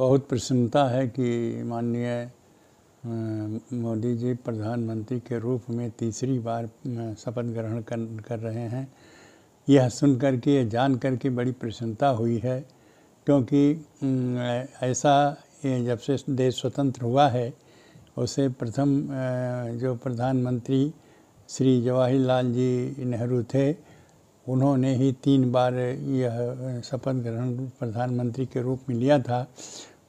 बहुत प्रसन्नता है कि माननीय मोदी जी प्रधानमंत्री के रूप में तीसरी बार शपथ ग्रहण कर, कर रहे हैं यह सुन कर के यह जान कर के बड़ी प्रसन्नता हुई है क्योंकि ऐसा जब से देश स्वतंत्र हुआ है उसे प्रथम जो प्रधानमंत्री श्री जवाहरलाल जी नेहरू थे उन्होंने ही तीन बार यह शपथ ग्रहण प्रधानमंत्री के रूप में लिया था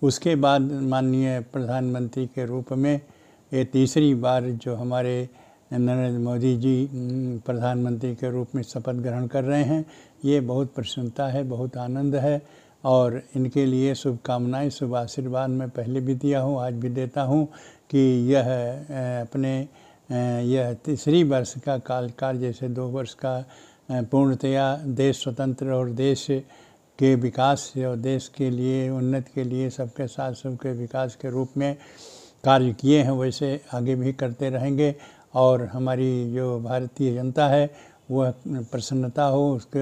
उसके बाद माननीय प्रधानमंत्री के रूप में ये तीसरी बार जो हमारे नरेंद्र मोदी जी प्रधानमंत्री के रूप में शपथ ग्रहण कर रहे हैं ये बहुत प्रसन्नता है बहुत आनंद है और इनके लिए शुभकामनाएं शुभ आशीर्वाद मैं पहले भी दिया हूँ आज भी देता हूँ कि यह अपने यह तीसरी वर्ष का कालकाल जैसे दो वर्ष का पूर्णतया देश स्वतंत्र और देश के विकास से और देश के लिए उन्नत के लिए सबके साथ सबके विकास के रूप में कार्य किए हैं वैसे आगे भी करते रहेंगे और हमारी जो भारतीय जनता है वह प्रसन्नता हो उसके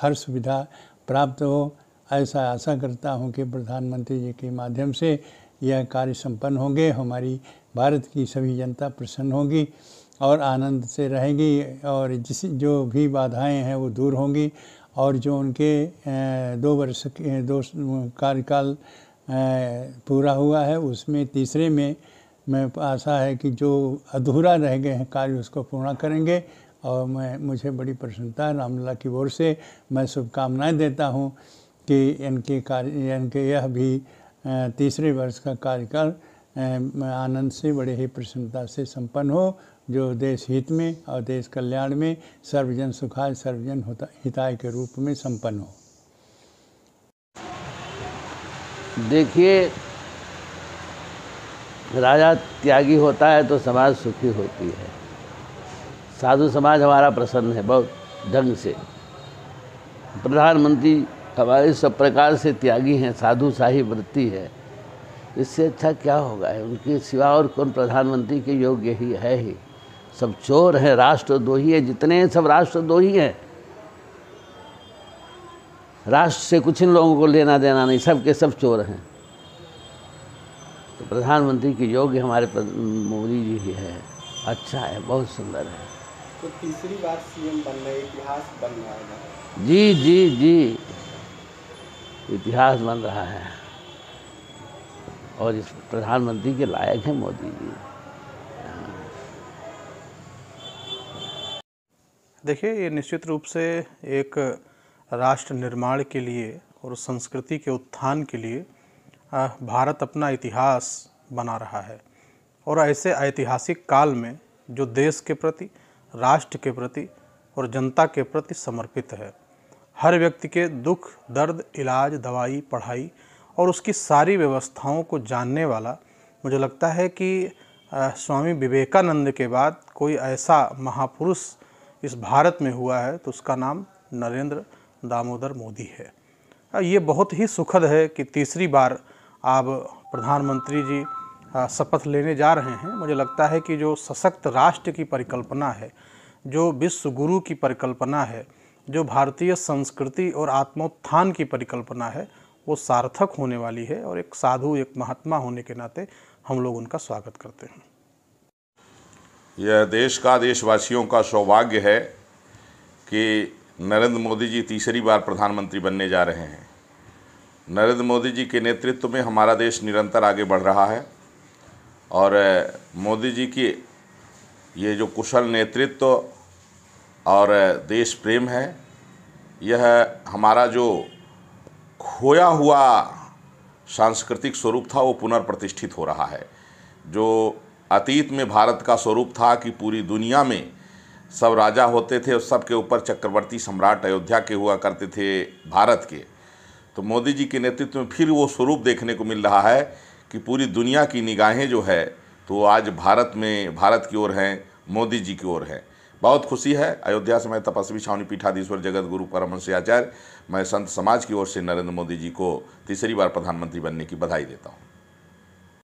हर सुविधा प्राप्त हो ऐसा आशा करता हूँ कि प्रधानमंत्री जी के माध्यम से यह कार्य संपन्न होंगे हमारी भारत की सभी जनता प्रसन्न होगी और आनंद से रहेगी और जिस जो भी बाधाएं हैं वो दूर होंगी और जो उनके दो वर्ष के दो कार्यकाल पूरा हुआ है उसमें तीसरे में मैं आशा है कि जो अधूरा रह गए हैं कार्य उसको पूर्ण करेंगे और मैं मुझे बड़ी प्रसन्नता है रामलला की ओर से मैं शुभकामनाएं देता हूं कि इनके कार्य इनके यह भी तीसरे वर्ष का कार्यकाल आनंद से बड़े ही प्रसन्नता से संपन्न हो जो देश हित में और देश कल्याण में सर्वजन सुखाय सर्वजन हिताय के रूप में संपन्न हो देखिए राजा त्यागी होता है तो समाज सुखी होती है साधु समाज हमारा प्रसन्न है बहुत ढंग से प्रधानमंत्री हमारे सब प्रकार से त्यागी हैं साधु शाही वृत्ति है इससे अच्छा क्या होगा उनके सिवा और कौन प्रधानमंत्री के योग्य ही है ही सब चोर हैं राष्ट्र दो ही है जितने हैं सब राष्ट्र दो ही हैं राष्ट्र से कुछ इन लोगों को लेना देना नहीं सब के सब चोर हैं तो प्रधानमंत्री के योग्य हमारे मोदी जी ही है अच्छा है बहुत सुंदर है तो तीसरी बार सीएम बनना इतिहास बन रहा है जी जी जी इतिहास बन रहा है और इस प्रधानमंत्री के लायक हैं मोदी जी देखिए ये निश्चित रूप से एक राष्ट्र निर्माण के लिए और संस्कृति के उत्थान के लिए भारत अपना इतिहास बना रहा है और ऐसे ऐतिहासिक काल में जो देश के प्रति राष्ट्र के प्रति और जनता के प्रति समर्पित है हर व्यक्ति के दुख दर्द इलाज दवाई पढ़ाई और उसकी सारी व्यवस्थाओं को जानने वाला मुझे लगता है कि स्वामी विवेकानंद के बाद कोई ऐसा महापुरुष इस भारत में हुआ है तो उसका नाम नरेंद्र दामोदर मोदी है ये बहुत ही सुखद है कि तीसरी बार आप प्रधानमंत्री जी शपथ लेने जा रहे हैं मुझे लगता है कि जो सशक्त राष्ट्र की परिकल्पना है जो विश्व गुरु की परिकल्पना है जो भारतीय संस्कृति और आत्मोत्थान की परिकल्पना है वो सार्थक होने वाली है और एक साधु एक महात्मा होने के नाते हम लोग उनका स्वागत करते हैं यह देश का देशवासियों का सौभाग्य है कि नरेंद्र मोदी जी तीसरी बार प्रधानमंत्री बनने जा रहे हैं नरेंद्र मोदी जी के नेतृत्व में हमारा देश निरंतर आगे बढ़ रहा है और मोदी जी की ये जो कुशल नेतृत्व और देश प्रेम है यह हमारा जो खोया हुआ सांस्कृतिक स्वरूप था वो पुनर्प्रतिष्ठित हो रहा है जो अतीत में भारत का स्वरूप था कि पूरी दुनिया में सब राजा होते थे और सबके ऊपर चक्रवर्ती सम्राट अयोध्या के हुआ करते थे भारत के तो मोदी जी के नेतृत्व में फिर वो स्वरूप देखने को मिल रहा है कि पूरी दुनिया की निगाहें जो है तो आज भारत में भारत की ओर हैं मोदी जी की ओर हैं बहुत खुशी है अयोध्या से मैं तपस्वी छावनी पीठाधीश्वर जगत गुरु परमहंस आचार्य मैं संत समाज की ओर से नरेंद्र मोदी जी को तीसरी बार प्रधानमंत्री बनने की बधाई देता हूँ